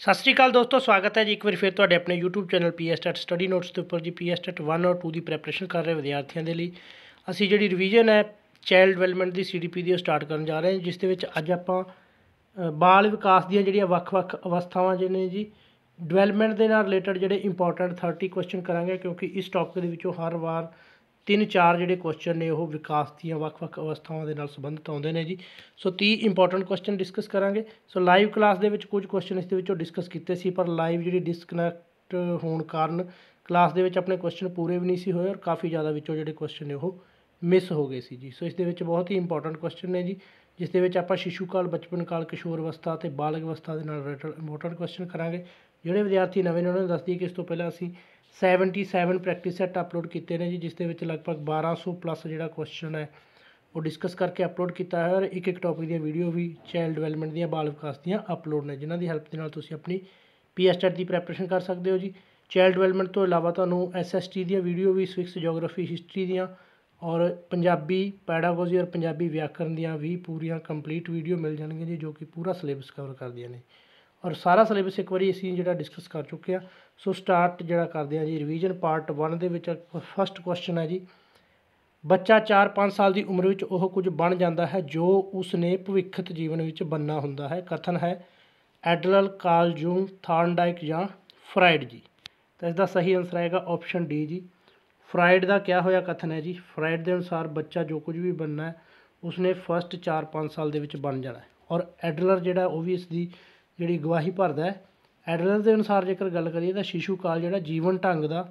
ਸਤਿ ਸ਼੍ਰੀ ਅਕਾਲ ਦੋਸਤੋ ਸਵਾਗਤ ਹੈ ਜੀ ਇੱਕ ਵਾਰ ਫਿਰ ਤੁਹਾਡੇ ਆਪਣੇ YouTube channel PS Stat Study Notes ਦੇ ਉੱਪਰ ਜੀ PS 1 ਔਰ 2 ਦੀ ਪ੍ਰੈਪਰੇਸ਼ਨ ਕਰ ਰਹੇ ਵਿਦਿਆਰਥੀਆਂ ਦੇ ਲਈ ਅਸੀਂ ਜਿਹੜੀ ਰਿਵੀਜ਼ਨ ਹੈ ਚਾਈਲਡ ਡਿਵੈਲਪਮੈਂਟ ਦੀ CDP ਦੀ ਉਹ ਸਟਾਰਟ ਕਰਨ ਜਾ ਰਹੇ ਹਾਂ ਜਿਸ ਦੇ ਵਿੱਚ ਅੱਜ ਆਪਾਂ ਬਾਲ ਵਿਕਾਸ ਦੀਆਂ ਜਿਹੜੀਆਂ ਵੱਖ-ਵੱਖ ਅਵਸਥਾਵਾਂ ਜਿਹਨੇ ਜੀ ਡਿਵੈਲਪਮੈਂਟ ਦੇ ਨਾਲ ਰਿਲੇਟਡ ਜਿਹੜੇ ਇੰਪੋਰਟੈਂਟ 30 ਕੁਐਸਚਨ ਕਰਾਂਗੇ ਕਿਉਂਕਿ ਇਸ ਟੌਪਿਕ ਦੇ ਵਿੱਚੋਂ ਹਰ ਵਾਰ ਤਿੰਨ ਚਾਰ ਜਿਹੜੇ ਕੁਐਸਚਨ ਨੇ ਉਹ ਵਿਕਾਸ ਦੀਆਂ ਵੱਖ-ਵੱਖ ਅਵਸਥਾਵਾਂ ਦੇ ਨਾਲ ਸੰਬੰਧਿਤ ਆਉਂਦੇ ਨੇ ਜੀ ਸੋ 30 ਇੰਪੋਰਟੈਂਟ ਕੁਐਸਚਨ ਡਿਸਕਸ ਕਰਾਂਗੇ ਸੋ ਲਾਈਵ ਕਲਾਸ ਦੇ ਵਿੱਚ ਕੁਝ ਕੁਐਸਚਨ ਇਸ ਦੇ ਵਿੱਚੋਂ ਡਿਸਕਸ ਕੀਤੇ ਸੀ ਪਰ ਲਾਈਵ ਜਿਹੜੀ ਡਿਸਕਨੈਕਟ ਹੋਣ ਕਾਰਨ ਕਲਾਸ ਦੇ ਵਿੱਚ ਆਪਣੇ ਕੁਐਸਚਨ ਪੂਰੇ ਵੀ ਨਹੀਂ ਸੀ ਹੋਏ ਔਰ ਕਾਫੀ ਜ਼ਿਆਦਾ ਵਿੱਚੋਂ ਜਿਹੜੇ ਕੁਐਸਚਨ ਨੇ ਉਹ ਮਿਸ ਹੋ ਗਏ ਸੀ ਜੀ ਸੋ ਇਸ ਦੇ ਵਿੱਚ ਬਹੁਤ ਹੀ ਇੰਪੋਰਟੈਂਟ ਕੁਐਸਚਨ ਨੇ ਜੀ ਜਿਸ ਦੇ ਵਿੱਚ ਆਪਾਂ ਸ਼ਿਸ਼ੂ ਕਾਲ ਬਚਪਨ ਕਾਲ ਕਿਸ਼ੋਰ ਅਵਸਥਾ ਤੇ ਬਾਲਗ ਅਵਸਥਾ ਦੇ ਨਾਲ ਰਿਲੇਟਡ ਇੰਪੋਰਟੈਂਟ ਕੁਐਸਚਨ ਕਰਾਂਗੇ ਜਿਹੜੇ ਵਿਦਿਆਰਥੀ ਨਵੇਂ ਨੇ ਉਹਨਾਂ ਨੂੰ ਦੱਸ ਦਈਏ ਕਿ ਇਸ ਤੋਂ ਪਹਿਲਾਂ ਅਸੀਂ 77 ਪ੍ਰੈਕਟਿਸ ਸੈਟ ਅਪਲੋਡ ਕੀਤੇ ਨੇ ਜੀ ਜਿਸ ਦੇ ਵਿੱਚ ਲਗਭਗ 1200 ਪਲੱਸ ਜਿਹੜਾ ਕੁਐਸਚਨ ਹੈ ਉਹ ਡਿਸਕਸ ਕਰਕੇ ਅਪਲੋਡ ਕੀਤਾ ਹੈ ਔਰ ਇੱਕ ਇੱਕ ਟੌਪਿਕ ਦੀਆਂ ਵੀਡੀਓ ਵੀ ਚਾਈਲਡ ਡਿਵੈਲਪਮੈਂਟ ਦੀਆਂ ਬਾਲ ਵਿਕਾਸ ਦੀਆਂ ਅਪਲੋਡ ਨੇ ਜਿਨ੍ਹਾਂ ਦੀ ਹੈਲਪ ਦੇ ਨਾਲ ਤੁਸੀਂ ਆਪਣੀ ਪੀਐਸਟੈਟ e ਦੀ ਪ੍ਰੈਪਰੇਸ਼ਨ ਕਰ ਸਕਦੇ ਹੋ ਜੀ ਚਾਈਲਡ ਡਿਵੈਲਪਮੈਂਟ ਤੋਂ ਇਲਾਵਾ ਤੁਹਾਨੂੰ ਐਸਐਸਟੀ ਦੀਆਂ ਵੀਡੀਓ ਵੀ ਸਿਕਸ ਜੀਓਗ੍ਰਾਫੀ ਹਿਸਟਰੀ ਦੀਆਂ ਔਰ ਪੰਜਾਬੀ ਪੈਡਾਗੋਜੀ ਔਰ ਪੰਜਾਬੀ ਵਿਆਕਰਨ ਦੀਆਂ ਵੀ ਪੂਰੀਆਂ ਕੰਪਲੀਟ ਵੀਡੀਓ ਮਿਲ ਜਾਣਗੀਆਂ ਜੀ ਜੋ ਕਿ ਪੂਰਾ ਸਿਲੇਬਸ ਕਵਰ ਕਰਦੀਆਂ ਨੇ ਔਰ ਸਾਰਾ ਸਿਲੇਬਸ ਇੱਕ ਵਾਰੀ ਅਸੀਂ ਜਿਹੜਾ ਡਿਸਕਸ ਕਰ ਚੁੱਕੇ ਆ ਸੋ ਸਟਾਰਟ ਜਿਹੜਾ ਕਰਦੇ ਆ ਜੀ ਰਿਵੀਜ਼ਨ ਪਾਰਟ 1 ਦੇ ਵਿੱਚ ਫਸਟ ਕੁਐਸਚਨ ਹੈ ਜੀ ਬੱਚਾ 4-5 ਸਾਲ ਦੀ ਉਮਰ ਵਿੱਚ ਉਹ ਕੁਝ ਬਣ ਜਾਂਦਾ ਹੈ ਜੋ ਉਸ ਨੇ ਭਵਿੱਖਤ ਜੀਵਨ ਵਿੱਚ ਬੰਨਾ ਹੁੰਦਾ ਹੈ ਕਥਨ ਹੈ ਐਡਲਰ ਕਾਲਜੂਮ ਥਾਰਨਡਾਈਕ ਜਾਂ ਫਰਾਇਡ ਜੀ ਤਾਂ ਇਸ ਦਾ ਸਹੀ ਆਨਸਰ ਆਏਗਾ ਆਪਸ਼ਨ ਡੀ ਜੀ ਫਰਾਇਡ ਦਾ ਕਿਹਾ ਹੋਇਆ ਕਥਨ ਹੈ ਜੀ ਫਰਾਇਡ ਦੇ ਅਨੁਸਾਰ ਬੱਚਾ ਜੋ ਕੁਝ ਵੀ ਬੰਨਾ ਹੈ ਉਸਨੇ ਫਸਟ 4-5 ਸਾਲ ਦੇ ਵਿੱਚ ਬਣ ਜਾਣਾ ਹੈ ਔਰ ਐਡਲਰ ਜਿਹੜਾ ਉਹ ਵੀ ਇਸ ਦੀ ਜਿਹੜੀ ਗਵਾਹੀ ਭਰਦਾ ਐਡਲਰ ਦੇ ਅਨੁਸਾਰ ਜੇਕਰ ਗੱਲ ਕਰੀਏ ਤਾਂ ਸ਼ਿਸ਼ੂ ਕਾਲ ਜਿਹੜਾ ਜੀਵਨ ਢੰਗ ਦਾ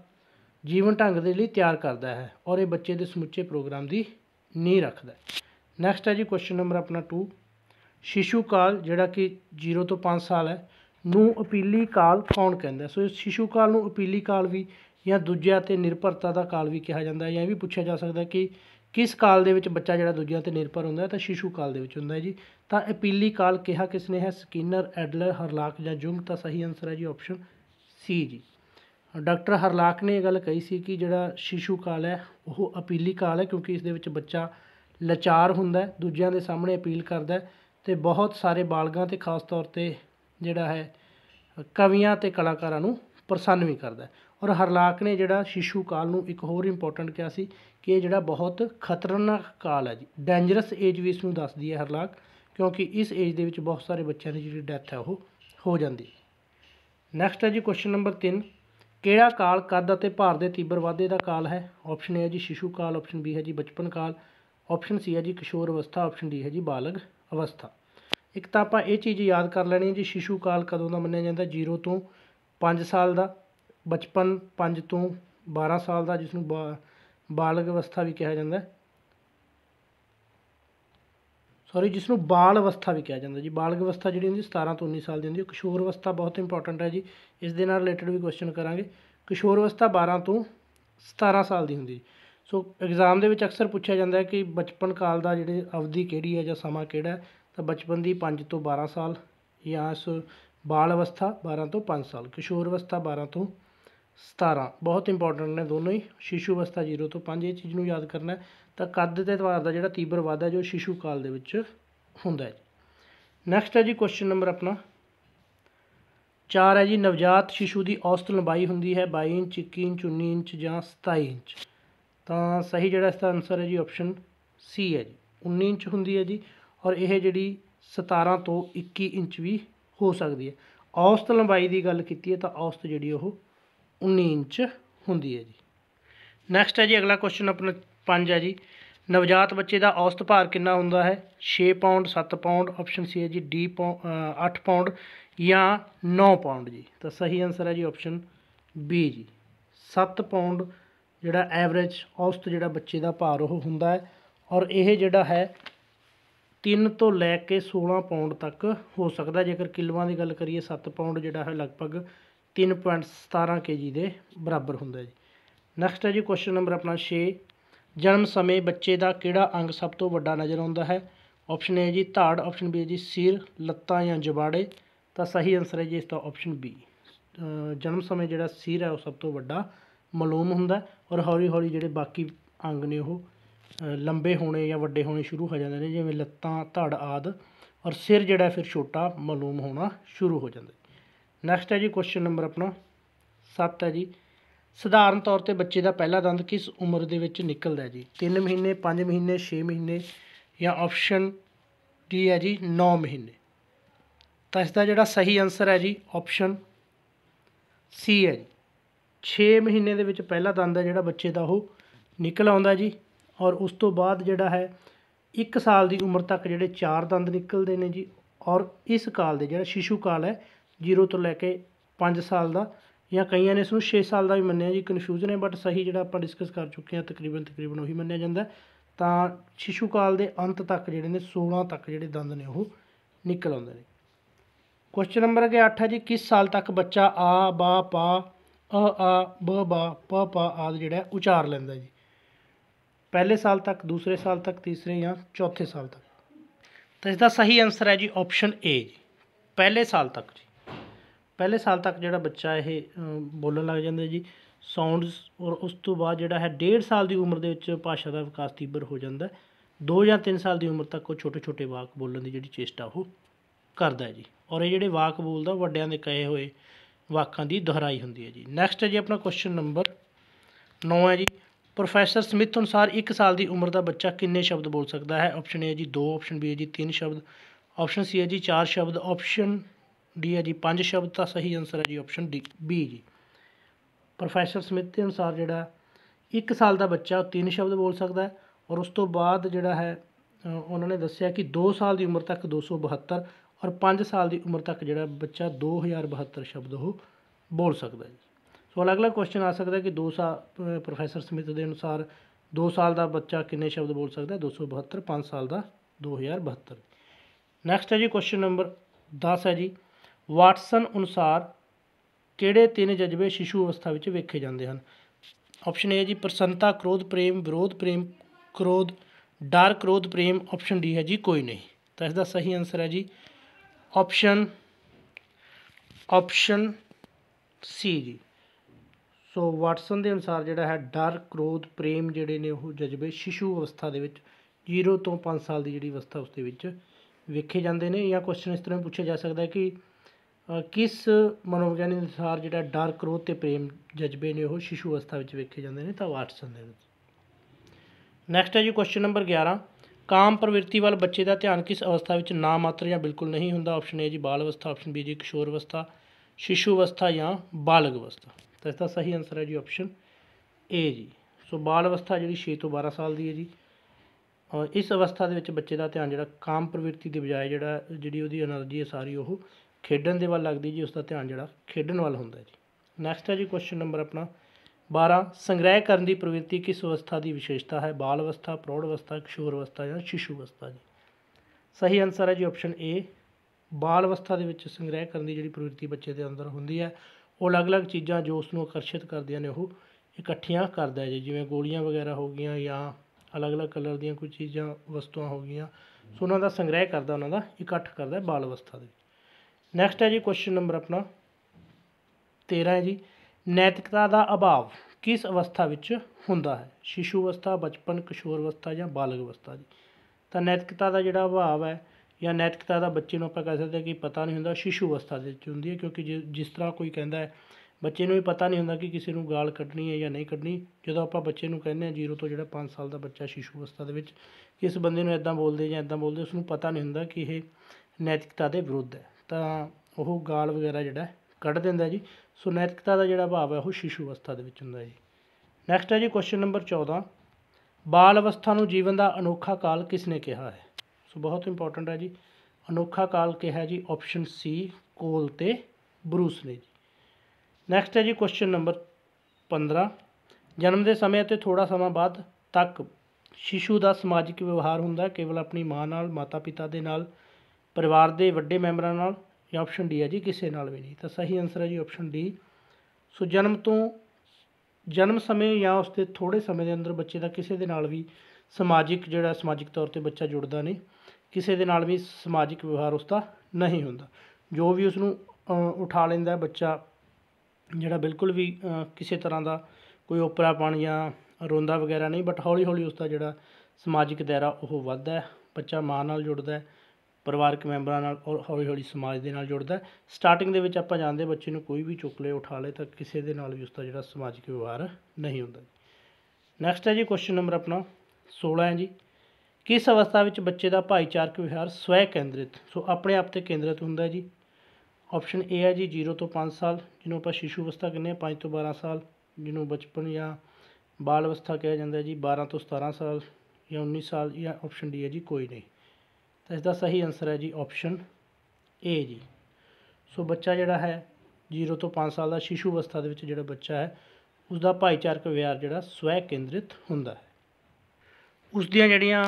ਜੀਵਨ ਢੰਗ ਦੇ ਲਈ ਤਿਆਰ ਕਰਦਾ ਹੈ ਔਰ ਇਹ ਬੱਚੇ ਦੇ ਸਮੁੱਚੇ ਪ੍ਰੋਗਰਾਮ ਦੀ ਨੀਂਹ ਰੱਖਦਾ ਨੈਕਸਟ ਹੈ ਜੀ ਕੁਐਸਚਨ ਨੰਬਰ ਆਪਣਾ 2 ਸ਼ਿਸ਼ੂ ਕਾਲ ਜਿਹੜਾ ਕਿ 0 ਤੋਂ 5 ਸਾਲ ਹੈ ਨੂੰ ਅਪੀਲੀ ਕਾਲ ਕੌਣ ਕਹਿੰਦਾ ਸੋ ਇਸ ਸ਼ਿਸ਼ੂ ਕਾਲ ਨੂੰ ਅਪੀਲੀ ਕਾਲ ਵੀ ਜਾਂ ਦੂਜਿਆਂ ਤੇ ਨਿਰਭਰਤਾ ਦਾ ਕਾਲ ਵੀ ਕਿਹਾ ਜਾਂਦਾ ਹੈ ਜਾਂ ਇਹ ਵੀ ਪੁੱਛਿਆ ਜਾ ਸਕਦਾ ਕਿ ਕਿਸ ਕਾਲ ਦੇ ਵਿੱਚ ਬੱਚਾ ਜਿਹੜਾ ਦੂਜਿਆਂ ਤੇ ਨਿਰਭਰ ਹੁੰਦਾ ਹੈ ਤਾਂ ਸ਼ਿਸ਼ੂ ਕਾਲ ਦੇ ਵਿੱਚ ਹੁੰਦਾ ਹੈ ਜੀ ਤਾਂ ਐਪੀਲੀ ਕਾਲ ਕਿਹਾ ਕਿਸ ਨੇ ਹੈ ਸਕਿਨਰ ਐਡਲਰ ਹਰਲਾਕ ਜਾਂ ਜੁੰਗ ਤਾਂ ਸਹੀ ਆਨਸਰ ਹੈ ਜੀ ਆਪਸ਼ਨ ਸੀ ਜੀ ਡਾਕਟਰ ਹਰਲਾਕ ਨੇ ਇਹ ਗੱਲ ਕਹੀ ਸੀ ਕਿ ਜਿਹੜਾ ਸ਼ਿਸ਼ੂ ਕਾਲ ਹੈ ਉਹ ਅਪੀਲੀ ਕਾਲ ਹੈ ਕਿਉਂਕਿ ਇਸ ਦੇ ਵਿੱਚ ਬੱਚਾ ਲਚਾਰ ਹੁੰਦਾ ਹੈ ਦੂਜਿਆਂ ਦੇ ਸਾਹਮਣੇ ਅਪੀਲ ਕਰਦਾ ਹੈ ਤੇ ਬਹੁਤ ਸਾਰੇ ਬਾਲਗਾਂ ਤੇ ਖਾਸ ਤੌਰ ਤੇ ਜਿਹੜਾ ਹੈ ਕਵੀਆਂ ਤੇ ਕਲਾਕਾਰਾਂ ਨੂੰ ਪ੍ਰਸੰਨ ਵੀ ਕਰਦਾ ਔਰ ਹਰਲਾਕ ਨੇ ਜਿਹੜਾ ਸ਼ਿਸ਼ੂ ਕਾਲ ਨੂੰ ਇੱਕ ਹੋਰ ਇੰਪੋਰਟੈਂਟ ਕਿਹਾ ਸੀ ਕਿ ਇਹ ਜਿਹੜਾ ਬਹੁਤ ਖਤਰਨਾਕ ਕਾਲ ਹੈ ਜੀ ਡੇਂਜਰਸ ਏਜ ਵੀ ਇਸ ਨੂੰ ਦੱਸਦੀ ਹੈ ਹਰਲਾਕ ਕਿਉਂਕਿ ਇਸ ਏਜ ਦੇ ਵਿੱਚ ਬਹੁਤ ਸਾਰੇ ਬੱਚਿਆਂ ਦੀ ਜਿਹੜੀ ਡੈਥ ਹੈ ਉਹ ਹੋ ਜਾਂਦੀ ਨੈਕਸਟ ਹੈ ਜੀ ਕੁਐਸਚਨ ਨੰਬਰ 3 ਕਿਹੜਾ ਕਾਲ ਕੱਦ ਅਤੇ ਭਾਰ ਦੇ ਤੀਬਰ ਵਾਧੇ ਦਾ ਕਾਲ ਹੈ ਆਪਸ਼ਨ ਏ ਹੈ ਜੀ ਸ਼ਿਸ਼ੂ ਕਾਲ ਆਪਸ਼ਨ ਬੀ ਹੈ ਜੀ ਬਚਪਨ ਕਾਲ ਆਪਸ਼ਨ ਸੀ ਹੈ ਜੀ ਕਿਸ਼ੋਰ ਅਵਸਥਾ ਆਪਸ਼ਨ ਡੀ ਹੈ ਜੀ ਬਾਲਗ ਅਵਸਥਾ ਇੱਕ ਤਾਂ ਆਪਾਂ ਇਹ ਚੀਜ਼ ਯਾਦ ਕਰ ਲੈਣੀ ਹੈ ਜੀ ਸ਼ਿਸ਼ੂ ਕਾਲ ਕਦੋਂ ਦਾ ਮੰਨਿਆ ਜਾਂਦਾ 0 ਤੋਂ 5 ਸਾਲ ਦਾ ਬਚਪਨ 5 ਤੋਂ 12 ਸਾਲ ਦਾ ਜਿਸ ਨੂੰ ਬਾਲਗ ਅਵਸਥਾ ਵੀ ਕਿਹਾ ਜਾਂਦਾ ਸੌਰੀ ਜਿਸ ਨੂੰ ਬਾਲ ਅਵਸਥਾ ਵੀ ਕਿਹਾ ਜਾਂਦਾ ਜੀ ਬਾਲਗ ਅਵਸਥਾ ਜਿਹੜੀ ਹੁੰਦੀ 17 ਤੋਂ 19 ਸਾਲ ਦੀ ਹੁੰਦੀ ਹੈ ਕਿਸ਼ੋਰ ਅਵਸਥਾ ਬਹੁਤ ਇੰਪੋਰਟੈਂਟ ਹੈ ਜੀ ਇਸ ਦੇ ਨਾਲ ਰਿਲੇਟਡ ਵੀ ਕੁਐਸਚਨ ਕਰਾਂਗੇ ਕਿਸ਼ੋਰ ਅਵਸਥਾ 12 ਤੋਂ 17 ਸਾਲ ਦੀ ਹੁੰਦੀ ਸੋ ਐਗਜ਼ਾਮ ਦੇ ਵਿੱਚ ਅਕਸਰ ਪੁੱਛਿਆ ਜਾਂਦਾ ਹੈ ਕਿ ਬਚਪਨ ਕਾਲ ਦਾ ਜਿਹੜੇ ਅਵਧੀ ਕਿਹੜੀ ਹੈ ਜਾਂ ਸਮਾਂ ਕਿਹੜਾ ਹੈ ਤਾਂ ਬਚਪਨ ਦੀ 5 ਤੋਂ 12 ਸਾਲ ਜਾਂ ਬਾਲ ਅਵਸਥਾ 12 ਤੋਂ 5 ਸਾਲ ਕਿਸ਼ੋਰ ਅਵਸਥਾ 12 ਤੋਂ 17 ਬਹੁਤ ਇੰਪੋਰਟੈਂਟ ਨੇ ਦੋਨੋਂ ਹੀ ਸ਼ਿਸ਼ੂ ਅਵਸਥਾ 0 ਤੋਂ 5 ਇਹ ਚੀਜ਼ ਨੂੰ ਯਾਦ ਕਰਨਾ ਤਾਂ ਕੱਦ ਤੇ ਦਵਾਰ ਦਾ ਜਿਹੜਾ ਤੀਬਰ ਵਾਧਾ ਜੋ ਸ਼ਿਸ਼ੂ ਕਾਲ ਦੇ ਵਿੱਚ ਹੁੰਦਾ ਹੈ ਨੈਕਸਟ ਹੈ ਜੀ ਕੁਐਸਚਨ ਨੰਬਰ ਆਪਣਾ 4 ਹੈ ਜੀ ਨਵਜਾਤ ਸ਼ਿਸ਼ੂ ਦੀ ਔਸਤ ਲੰਬਾਈ ਹੁੰਦੀ ਹੈ 22 ਇੰਚ 21 ਇੰਚ 19 ਇੰਚ ਜਾਂ 27 ਇੰਚ ਤਾਂ ਸਹੀ ਜਿਹੜਾ ਇਸ ਦਾ ਆਨਸਰ ਹੈ ਜੀ ਆਪਸ਼ਨ ਸੀ ਹੈ ਜੀ 19 ਇੰਚ ਹੁੰਦੀ ਹੈ ਜੀ ਔਰ ਇਹ ਜਿਹੜੀ 17 ਤੋਂ 21 ਇੰਚ ਵੀ ਹੋ ਸਕਦੀ ਹੈ ਔਸਤ ਲੰਬਾਈ ਦੀ ਗੱਲ ਕੀਤੀ ਹੈ ਤਾਂ ਔਸਤ ਜਿਹੜੀ ਉਹ 19 ਇੰਚ ਹੁੰਦੀ ਹੈ ਜੀ ਨੈਕਸਟ ਹੈ ਜੀ ਅਗਲਾ ਕੁਐਸਚਨ ਆਪਣਾ 5 ਹੈ ਜੀ ਨਵਜਾਤ ਬੱਚੇ ਦਾ ਔਸਤ ਭਾਰ ਕਿੰਨਾ ਹੁੰਦਾ ਹੈ 6 ਪਾਉਂਡ 7 ਪਾਉਂਡ ਆਪਸ਼ਨ ਸੀ ਹੈ ਜੀ ਡੀ 8 ਪਾਉਂਡ ਜਾਂ 9 ਪਾਉਂਡ ਜੀ ਤਾਂ ਸਹੀ ਆਨਸਰ ਹੈ ਜੀ ਆਪਸ਼ਨ ਬੀ ਜੀ 7 ਪਾਉਂਡ ਜਿਹੜਾ ਐਵਰੇਜ ਔਸਤ ਜਿਹੜਾ ਬੱਚੇ ਦਾ ਭਾਰ ਉਹ ਹੁੰਦਾ ਹੈ ਔਰ ਇਹ ਜਿਹੜਾ ਹੈ 3 ਤੋਂ ਲੈ ਕੇ 16 ਪਾਉਂਡ ਤੱਕ ਹੋ ਸਕਦਾ ਜੇਕਰ ਕਿਲੋਆਂ ਦੀ ਗੱਲ ਕਰੀਏ 7 ਪਾਉਂਡ ਜਿਹੜਾ ਹੈ ਲਗਭਗ 3.17 ਕੇਜੀ ਦੇ ਬਰਾਬਰ ਹੁੰਦਾ ਜੀ ਨੈਕਸਟ ਹੈ ਜੀ ਕੁਐਸਚਨ ਨੰਬਰ ਆਪਣਾ 6 ਜਨਮ ਸਮੇਂ ਬੱਚੇ ਦਾ ਕਿਹੜਾ ਅੰਗ ਸਭ ਤੋਂ ਵੱਡਾ ਨਜ਼ਰ ਆਉਂਦਾ ਹੈ ਆਪਸ਼ਨ ਏ ਜੀ ਧੜ ਆਪਸ਼ਨ ਬੀ ਹੈ ਜੀ ਸਿਰ ਲੱਤਾਂ ਜਾਂ ਜਬਾੜੇ ਤਾਂ ਸਹੀ ਆਨਸਰ ਹੈ ਜੀ ਇਸ ਦਾ ਆਪਸ਼ਨ ਬੀ ਜਨਮ ਸਮੇਂ ਜਿਹੜਾ ਸਿਰ ਹੈ ਉਹ ਸਭ ਤੋਂ ਵੱਡਾ ਮਾਲੂਮ ਹੁੰਦਾ ਔਰ ਹੌਲੀ ਹੌਲੀ ਜਿਹੜੇ ਬਾਕੀ ਅੰਗ ਨੇ ਉਹ ਲੰਬੇ ਹੋਣੇ ਜਾਂ ਵੱਡੇ ਹੋਣੇ ਸ਼ੁਰੂ ਹੋ ਜਾਂਦੇ ਨੇ ਜਿਵੇਂ ਲੱਤਾਂ ਧੜ ਆਦ ਔਰ ਸਿਰ ਜਿਹੜਾ ਫਿਰ ਛੋਟਾ ਮਾਲੂਮ ਹੋਣਾ ਸ਼ੁਰੂ ਹੋ ਜਾਂਦਾ ਨੈਕਸਟ ਹੈ ਜੀ ਕੁਐਸਚਨ ਨੰਬਰ ਆਪਣਾ 7 ਹੈ ਜੀ ਸਧਾਰਨ ਤੌਰ ਤੇ ਬੱਚੇ ਦਾ ਪਹਿਲਾ ਦੰਦ ਕਿਸ ਉਮਰ ਦੇ ਵਿੱਚ ਨਿਕਲਦਾ ਹੈ ਜੀ 3 ਮਹੀਨੇ 5 ਮਹੀਨੇ 6 ਮਹੀਨੇ ਜਾਂ ਆਪਸ਼ਨ ਡੀ ਹੈ ਜੀ 9 ਮਹੀਨੇ ਤਾਂ ਇਸ ਦਾ ਜਿਹੜਾ ਸਹੀ ਆਨਸਰ ਹੈ ਜੀ ਆਪਸ਼ਨ ਸੀ ਹੈ ਜੀ 6 ਮਹੀਨੇ ਦੇ ਵਿੱਚ ਪਹਿਲਾ ਦੰਦ ਹੈ ਜਿਹੜਾ ਬੱਚੇ ਦਾ ਉਹ ਨਿਕਲ ਆਉਂਦਾ ਜੀ ਔਰ ਉਸ ਤੋਂ ਬਾਅਦ ਜਿਹੜਾ ਹੈ 1 ਸਾਲ ਦੀ ਉਮਰ ਤੱਕ ਜਿਹੜੇ 4 ਦੰਦ ਨਿਕਲਦੇ ਨੇ ਜੀ ਔਰ ਇਸ ਕਾਲ ਦੇ ਜਿਹੜਾ ਸ਼ਿਸ਼ੂ ਕਾਲ ਹੈ ਜ਼ੀਰੋ ਤੋਂ ਲੈ ਕੇ 5 ਸਾਲ ਦਾ ਜਾਂ ਕਈਆਂ ਨੇ ਇਸ ਨੂੰ 6 ਸਾਲ ਦਾ ਵੀ ਮੰਨਿਆ ਜੀ ਕਨਫਿਊਜ਼ਨ ਹੈ ਬਟ ਸਹੀ ਜਿਹੜਾ ਆਪਾਂ ਡਿਸਕਸ ਕਰ ਚੁੱਕੇ ਹਾਂ ਤਕਰੀਬਨ ਤਕਰੀਬਨ ਉਹੀ ਮੰਨਿਆ ਜਾਂਦਾ ਤਾਂ ਸ਼ਿਸ਼ੂ ਕਾਲ ਦੇ ਅੰਤ ਤੱਕ ਜਿਹੜੇ ਨੇ 16 ਤੱਕ ਜਿਹੜੇ ਦੰਦ ਨੇ ਉਹ ਨਿਕਲ ਆਉਂਦੇ ਨੇ ਕੁਐਸਚਨ ਨੰਬਰ ਅਗੇ 8 ਹੈ ਜੀ ਕਿਸ ਸਾਲ ਤੱਕ ਬੱਚਾ ਆ ਬਾ ਪਾ ਅ ਆ ਬ ਬਾ ਪ ਪਾ ਆਦ ਜਿਹੜਾ ਉਚਾਰ ਲੈਂਦਾ ਜੀ ਪਹਿਲੇ ਸਾਲ ਤੱਕ ਦੂਸਰੇ ਸਾਲ ਤੱਕ ਤੀਸਰੇ ਜਾਂ ਚੌਥੇ ਸਾਲ ਤੱਕ ਤਾਂ ਇਸ ਦਾ ਸਹੀ ਆਨਸਰ ਹੈ ਜੀ ਆਪਸ਼ਨ ਏ ਜੀ ਪਹਿਲੇ ਸਾਲ ਤੱਕ ਜੀ ਪਹਿਲੇ ਸਾਲ ਤੱਕ ਜਿਹੜਾ ਬੱਚਾ ਇਹ ਬੋਲਣ ਲੱਗ ਜਾਂਦਾ ਜੀ ਸਾਊਂਡਸ ਔਰ ਉਸ ਤੋਂ ਬਾਅਦ ਜਿਹੜਾ ਹੈ ਡੇਢ ਸਾਲ ਦੀ ਉਮਰ ਦੇ ਵਿੱਚ ਭਾਸ਼ਾ ਦਾ ਵਿਕਾਸ ਤੀਬਰ ਹੋ ਜਾਂਦਾ ਦੋ ਜਾਂ ਤਿੰਨ ਸਾਲ ਦੀ ਉਮਰ ਤੱਕ ਉਹ ਛੋਟੇ ਛੋਟੇ ਵਾਕ ਬੋਲਣ ਦੀ ਜਿਹੜੀ ਚੇਸ਼ਟਾ ਉਹ ਕਰਦਾ ਜੀ ਔਰ ਇਹ ਜਿਹੜੇ ਵਾਕ ਬੋਲਦਾ ਵੱਡਿਆਂ ਦੇ ਕਹੇ ਹੋਏ ਵਾਕਾਂ ਦੀ ਦੁਹਰਾਈ ਹੁੰਦੀ ਹੈ ਜੀ ਨੈਕਸਟ ਹੈ ਜੀ ਆਪਣਾ ਕੁਐਸਚਨ ਨੰਬਰ 9 ਹੈ ਜੀ ਪ੍ਰੋਫੈਸਰ ਸਮਿਥ ਅਨੁਸਾਰ 1 ਸਾਲ ਦੀ ਉਮਰ ਦਾ ਬੱਚਾ ਕਿੰਨੇ ਸ਼ਬਦ ਬੋਲ ਸਕਦਾ ਹੈ ਆਪਸ਼ਨ ਏ ਹੈ ਜੀ 2 ਆਪਸ਼ਨ ਬੀ ਹੈ ਜੀ 3 ਸ਼ਬਦ ਆਪਸ਼ਨ ਸੀ ਹੈ ਜੀ 4 ਸ਼ਬਦ ਆਪਸ਼ਨ ਡੀ ਹੈ ਜੀ ਪੰਜ ਸ਼ਬਦ ਤਾਂ ਸਹੀ ਆਨਸਰ ਹੈ ਜੀ ਆਪਸ਼ਨ ਡੀ ਬੀ ਜੀ ਪ੍ਰੋਫੈਸਰ ਸਮਿਤ ਦੇ ਅਨੁਸਾਰ ਜਿਹੜਾ ਇੱਕ ਸਾਲ ਦਾ ਬੱਚਾ ਤਿੰਨ ਸ਼ਬਦ ਬੋਲ ਸਕਦਾ ਹੈ ਔਰ ਉਸ ਤੋਂ ਬਾਅਦ ਜਿਹੜਾ ਹੈ ਉਹਨਾਂ ਨੇ ਦੱਸਿਆ ਕਿ 2 ਸਾਲ ਦੀ ਉਮਰ ਤੱਕ 272 ਔਰ 5 ਸਾਲ ਦੀ ਉਮਰ ਤੱਕ ਜਿਹੜਾ ਬੱਚਾ 2072 ਸ਼ਬਦ ਉਹ ਬੋਲ ਸਕਦਾ ਹੈ ਸੋ ਅਗਲਾ ਕੁਐਸਚਨ ਆ ਸਕਦਾ ਕਿ 2 ਸਾਲ ਪ੍ਰੋਫੈਸਰ ਸਮਿਤ ਦੇ ਅਨੁਸਾਰ 2 ਸਾਲ ਦਾ ਬੱਚਾ ਕਿੰਨੇ ਸ਼ਬਦ ਬੋਲ ਸਕਦਾ ਹੈ 272 5 ਸਾਲ ਦਾ 2072 ਨੈਕਸਟ ਹੈ ਜੀ ਕੁਐਸਚਨ ਨੰਬਰ 10 ਹੈ ਜੀ ਵਾਟਸਨ ਅਨੁਸਾਰ ਕਿਹੜੇ ਤਿੰਨ ਜਜ਼ਬੇ ਸ਼ਿਸ਼ੂ ਅਵਸਥਾ ਵਿੱਚ ਵੇਖੇ ਜਾਂਦੇ ਹਨ ਆਪਸ਼ਨ ਏ ਹੈ ਜੀ ਪ੍ਰਸੰਤਾ ਕ੍ਰੋਧ ਪ੍ਰੇਮ ਵਿਰੋਧ ਪ੍ਰੇਮ ਕ੍ਰੋਧ ਡਰ ਕ੍ਰੋਧ ਪ੍ਰੇਮ ਆਪਸ਼ਨ ਡੀ ਹੈ ਜੀ ਕੋਈ ਨਹੀਂ ਤਾਂ ਇਸ ਦਾ ਸਹੀ ਆਨਸਰ ਹੈ ਜੀ ਆਪਸ਼ਨ ਆਪਸ਼ਨ ਸੀ ਜੀ ਸੋ ਵਾਟਸਨ ਦੇ ਅਨੁਸਾਰ ਜਿਹੜਾ ਹੈ ਡਰ ਕ੍ਰੋਧ ਪ੍ਰੇਮ ਜਿਹੜੇ ਨੇ ਉਹ ਜਜ਼ਬੇ ਸ਼ਿਸ਼ੂ ਅਵਸਥਾ ਦੇ ਵਿੱਚ 0 ਤੋਂ 5 ਸਾਲ ਦੀ ਜਿਹੜੀ ਅਵਸਥਾ ਉਸ ਦੇ ਵਿੱਚ ਵੇਖੇ ਜਾਂਦੇ ਨੇ ਜਾਂ ਕੁਐਸਚਨ ਇਸ ਤਰ੍ਹਾਂ ਪੁੱਛਿਆ ਜਾ ਸਕਦਾ ਹੈ ਕਿ ਕਿਸ ਮਨੋਵਿਗਿਆਨੀ ਅਨੁਸਾਰ ਜਿਹੜਾ ਡਰ ਕ੍ਰੋਧ ਤੇ ਪ੍ਰੇਮ ਜਜ਼ਬੇ ਨੇ ਉਹ ਸ਼ਿਸ਼ੂ ਅਵਸਥਾ ਵਿੱਚ ਵੇਖੇ ਜਾਂਦੇ ਨੇ ਤਾਂ ਵਾਟਸਨ ਦੇ ਵਿੱਚ ਨੈਕਸਟ ਹੈ ਜੀ ਕੁਐਸਚਨ ਨੰਬਰ 11 ਕਾਮ ਪ੍ਰਵਿਰਤੀ ਵੱਲ ਬੱਚੇ ਦਾ ਧਿਆਨ ਕਿਸ ਅਵਸਥਾ ਵਿੱਚ ਨਾ ਮਾਤਰ ਜਾਂ ਬਿਲਕੁਲ ਨਹੀਂ ਹੁੰਦਾ ਆਪਸ਼ਨ ਹੈ ਜੀ ਬਾਲ ਅਵਸਥਾ ਆਪਸ਼ਨ ਬੀ ਜੀ ਕਿਸ਼ੋਰ ਅਵਸਥਾ ਸ਼ਿਸ਼ੂ ਅਵਸਥਾ ਜਾਂ ਬਾਲਗ ਅਵਸਥਾ ਤਾਂ ਇਸ ਦਾ ਸਹੀ ਆਨਸਰ ਹੈ ਜੀ ਆਪਸ਼ਨ ਏ ਜੀ ਸੋ ਬਾਲ ਅਵਸਥਾ ਜਿਹੜੀ 6 ਤੋਂ 12 ਸਾਲ ਦੀ ਹੈ ਜੀ ਔਰ ਇਸ ਅਵਸਥਾ ਦੇ ਵਿੱਚ ਬੱਚੇ ਦਾ ਧਿਆਨ ਜਿਹੜਾ ਕਾਮ ਪ੍ਰਵਿਰਤੀ ਦੇ ਬਜਾਏ ਜਿਹੜਾ ਜਿਹੜੀ ਉਹਦੀ એનર્ਜੀ ਹੈ ਸਾਰੀ ਉਹ ਖੇਡਣ ਦੇ ਵੱਲ ਲੱਗਦੀ ਜੀ ਉਸ ਦਾ ਧਿਆਨ ਜਿਹੜਾ ਖੇਡਣ ਵੱਲ ਹੁੰਦਾ ਜੀ ਨੈਕਸਟ ਹੈ ਜੀ ਕੁਐਸਚਨ ਨੰਬਰ ਆਪਣਾ 12 ਸੰਗ੍ਰਹਿ ਕਰਨ ਦੀ ਪ੍ਰਵਿਰਤੀ ਕਿਸ ਅਵਸਥਾ ਦੀ ਵਿਸ਼ੇਸ਼ਤਾ ਹੈ ਬਾਲ ਅਵਸਥਾ ਪ੍ਰੌੜ ਅਵਸਥਾ ਕਿਸ਼ੋਰ ਅਵਸਥਾ ਜਾਂ ਸ਼ਿਸ਼ੂ ਅਵਸਥਾ ਜੀ ਸਹੀ ਆਨਸਰ ਹੈ ਜੀ ਆਪਸ਼ਨ ਏ ਬਾਲ ਅਵਸਥਾ ਦੇ ਵਿੱਚ ਸੰਗ੍ਰਹਿ ਕਰਨ ਦੀ ਜਿਹੜੀ ਪ੍ਰਵਿਰਤੀ ਬੱਚੇ ਦੇ ਅੰਦਰ ਹੁੰਦੀ ਹੈ ਉਹ ਅਲੱਗ-ਅਲੱਗ ਚੀਜ਼ਾਂ ਜੋ ਉਸ ਨੂੰ ਆਕਰਸ਼ਿਤ ਕਰਦੀਆਂ ਨੇ ਉਹ ਇਕੱਠੀਆਂ ਕਰਦਾ ਹੈ ਜੀ ਜਿਵੇਂ ਗੋਲੀਆਂ ਵਗੈਰਾ ਹੋ ਗਈਆਂ ਜਾਂ ਅਲੱਗ-ਅਲੱਗ ਕਲਰ ਦੀਆਂ ਕੋਈ ਚੀਜ਼ਾਂ ਵਸਤੂਆਂ ਹੋ ਗਈਆਂ ਸੋ ਉਹਨਾਂ ਦਾ ਸੰਗ੍ਰਹਿ ਕਰਦਾ ਉਹਨਾਂ ਦਾ ਇਕੱਠ ਕਰਦਾ ਬਾਲ ਅਵਸਥਾ ਦੇ ਨੈਕਸਟ ਹੈ ਜੀ ਕੁਐਸਚਨ ਨੰਬਰ ਆਪਣਾ 13 ਹੈ ਜੀ ਨੈਤਿਕਤਾ ਦਾ ਅਭਾਵ ਕਿਸ ਅਵਸਥਾ ਵਿੱਚ ਹੁੰਦਾ ਹੈ ਸ਼ਿਸ਼ੂ ਅਵਸਥਾ ਬਚਪਨ ਕਿਸ਼ੋਰ ਅਵਸਥਾ ਜਾਂ ਬਾਲਗ ਅਵਸਥਾ ਜੀ ਤਾਂ ਨੈਤਿਕਤਾ ਦਾ ਜਿਹੜਾ ਅਭਾਵ ਹੈ ਜਾਂ ਨੈਤਿਕਤਾ ਦਾ ਬੱਚੇ ਨੂੰ ਆਪਾਂ ਕਹਿ ਸਕਦੇ ਕਿ ਪਤਾ ਨਹੀਂ ਹੁੰਦਾ ਸ਼ਿਸ਼ੂ ਅਵਸਥਾ ਦੇ ਵਿੱਚ ਹੁੰਦੀ ਹੈ ਕਿਉਂਕਿ ਜਿਸ ਤਰ੍ਹਾਂ ਕੋਈ ਕਹਿੰਦਾ ਹੈ ਬੱਚੇ ਨੂੰ ਵੀ ਪਤਾ ਨਹੀਂ ਹੁੰਦਾ ਕਿ ਕਿਸੇ ਨੂੰ ਗਾਲ ਕੱਢਣੀ ਹੈ ਜਾਂ ਨਹੀਂ ਕੱਢਣੀ ਜਦੋਂ ਆਪਾਂ ਬੱਚੇ ਨੂੰ ਕਹਿੰਦੇ ਆ 0 ਤੋਂ ਜਿਹੜਾ 5 ਸਾਲ ਦਾ ਬੱਚਾ ਸ਼ਿਸ਼ੂ ਅਵਸਥਾ ਦੇ ਵਿੱਚ ਕਿਸ ਬੰਦੇ ਨੂੰ ਐਦਾਂ ਬੋਲਦੇ ਜਾਂ ਐਦਾਂ ਬੋਲਦੇ ਉਸ ਨੂੰ ਪਤਾ ਨਹੀਂ ਹੁੰਦਾ ਕਿ ਇਹ ਨੈਤਿਕਤਾ ਦੇ ਵਿਰੁੱਧ ਹੈ ਤਾਂ ਉਹ ਗਾਲ ਵਗੈਰਾ ਜਿਹੜਾ ਕੱਢ ਦਿੰਦਾ ਜੀ ਸੋ ਨੈਤਿਕਤਾ ਦਾ ਜਿਹੜਾ ਭਾਵ ਹੈ ਉਹ ਸ਼ਿਸ਼ੂ ਅਵਸਥਾ ਦੇ ਵਿੱਚ ਹੁੰਦਾ ਜੀ ਨੈਕਸਟ ਹੈ ਜੀ ਕੁਐਸਚਨ ਨੰਬਰ 14 ਬਾਲ ਅਵਸਥਾ ਨੂੰ ਜੀਵਨ ਦਾ ਅਨੋਖਾ ਕਾਲ ਕਿਸ ਨੇ ਕਿਹਾ ਹੈ ਸੋ ਬਹੁਤ ਇੰਪੋਰਟੈਂਟ ਹੈ ਜੀ ਅਨੋਖਾ ਕਾਲ ਕਿਹਾ ਜੀ ਆਪਸ਼ਨ ਸੀ ਕੋਲ ਤੇ ਬਰੂਸ ਨੇ ਜੀ ਨੈਕਸਟ ਹੈ ਜੀ ਕੁਐਸਚਨ ਨੰਬਰ 15 ਜਨਮ ਦੇ ਸਮੇਂ ਅਤੇ ਥੋੜਾ ਸਮਾਂ ਬਾਅਦ ਤੱਕ ਸ਼ਿਸ਼ੂ ਦਾ ਸਮਾਜਿਕ ਵਿਵਹਾਰ ਹੁੰਦਾ ਕੇਵਲ ਆਪਣੀ ਮਾਂ ਨਾਲ ਮਾਤਾ-ਪਿਤਾ ਦੇ ਨਾਲ ਪਰਿਵਾਰ ਦੇ ਵੱਡੇ ਮੈਂਬਰਾਂ ਨਾਲ ਜਾਂ ਆਪਸ਼ਨ ਡੀ ਹੈ ਜੀ ਕਿਸੇ ਨਾਲ ਵੀ ਨਹੀਂ ਤਾਂ ਸਹੀ ਆਨਸਰ ਹੈ ਜੀ ਆਪਸ਼ਨ ਡੀ ਸੋ ਜਨਮ ਤੋਂ ਜਨਮ ਸਮੇਂ ਜਾਂ ਉਸ ਤੇ ਥੋੜੇ ਸਮੇਂ ਦੇ ਅੰਦਰ ਬੱਚੇ ਦਾ ਕਿਸੇ ਦੇ ਨਾਲ ਵੀ ਸਮਾਜਿਕ ਜਿਹੜਾ ਸਮਾਜਿਕ ਤੌਰ ਤੇ ਬੱਚਾ ਜੁੜਦਾ ਨਹੀਂ ਕਿਸੇ ਦੇ ਨਾਲ ਵੀ ਸਮਾਜਿਕ ਵਿਵਹਾਰ ਉਸ ਦਾ ਨਹੀਂ ਹੁੰਦਾ ਜੋ ਵੀ ਉਸ ਨੂੰ ਉਠਾ ਲੈਂਦਾ ਬੱਚਾ ਜਿਹੜਾ ਬਿਲਕੁਲ ਵੀ ਕਿਸੇ ਤਰ੍ਹਾਂ ਦਾ ਕੋਈ ਉਪਰਾ ਪਣ ਜਾਂ ਰੋਂਦਾ ਵਗੈਰਾ ਨਹੀਂ ਬਟ ਹੌਲੀ ਹੌਲੀ ਉਸ ਦਾ ਜਿਹੜਾ ਸਮਾਜਿਕ ਦਾਇਰਾ ਉਹ ਵੱਧਦਾ ਬੱਚਾ ਮਾਂ ਨਾਲ ਜੁੜਦਾ ਹੈ ਪਰਿਵਾਰਕ ਮੈਂਬਰਾਂ ਨਾਲ ਔਰ ਹੌਲੀ ਹੌਲੀ ਸਮਾਜ ਦੇ ਨਾਲ ਜੁੜਦਾ ਸਟਾਰਟਿੰਗ ਦੇ ਵਿੱਚ ਆਪਾਂ ਜਾਣਦੇ ਬੱਚੇ ਨੂੰ ਕੋਈ ਵੀ ਚੁੱਕ ਉਠਾ ਲੇ ਤਾਂ ਕਿਸੇ ਦੇ ਨਾਲ ਵੀ ਉਸ ਦਾ ਜਿਹੜਾ ਸਮਾਜਿਕ ਵਿਵਹਾਰ ਨਹੀਂ ਹੁੰਦਾ ਨੈਕਸਟ ਹੈ ਜੀ ਕੁਐਸਚਨ ਨੰਬਰ ਆਪਣਾ 16 ਹੈ ਜੀ ਕਿਸ ਅਵਸਥਾ ਵਿੱਚ ਬੱਚੇ ਦਾ ਭਾਈਚਾਰਕ ਵਿਵਹਾਰ ਸਵੈ ਕੇਂਦਰਿਤ ਸੋ ਆਪਣੇ ਆਪ ਤੇ ਕੇਂਦਰਿਤ ਹੁੰਦਾ ਹੈ ਜੀ ਆਪਸ਼ਨ ਏ ਹੈ ਜੀ 0 ਤੋਂ 5 ਸਾਲ ਜਿਹਨੂੰ ਆਪਾਂ ਸ਼ਿਸ਼ੂ ਅਵਸਥਾ ਕਹਿੰਦੇ ਆ 5 ਤੋਂ 12 ਸਾਲ ਜਿਹਨੂੰ ਬਚਪਨ ਜਾਂ ਬਾਲ ਅਵਸਥਾ ਕਿਹਾ ਜਾਂਦਾ ਜੀ 12 ਤੋਂ 17 ਸਾਲ ਜਾਂ 19 ਸਾਲ ਜਾਂ ਆਪਸ਼ਨ ਡੀ ਹੈ ਜੀ ਕੋਈ ਨਹੀਂ ਤਾਂ ਇਸਦਾ ਸਹੀ ਆਨਸਰ ਹੈ ਜੀ ਆਪਸ਼ਨ ਏ ਜੀ ਸੋ ਬੱਚਾ ਜਿਹੜਾ ਹੈ 0 ਤੋਂ 5 ਸਾਲ ਦਾ ਸ਼ਿਸ਼ੂ ਅਵਸਥਾ ਦੇ ਵਿੱਚ ਜਿਹੜਾ ਬੱਚਾ ਹੈ ਉਸਦਾ ਭਾਈਚਾਰਕ ਵਿਹਾਰ ਜਿਹੜਾ ਸਵੈ ਕੇਂਦਰਿਤ ਹੁੰਦਾ ਹੈ ਉਸ ਦੀਆਂ ਜਿਹੜੀਆਂ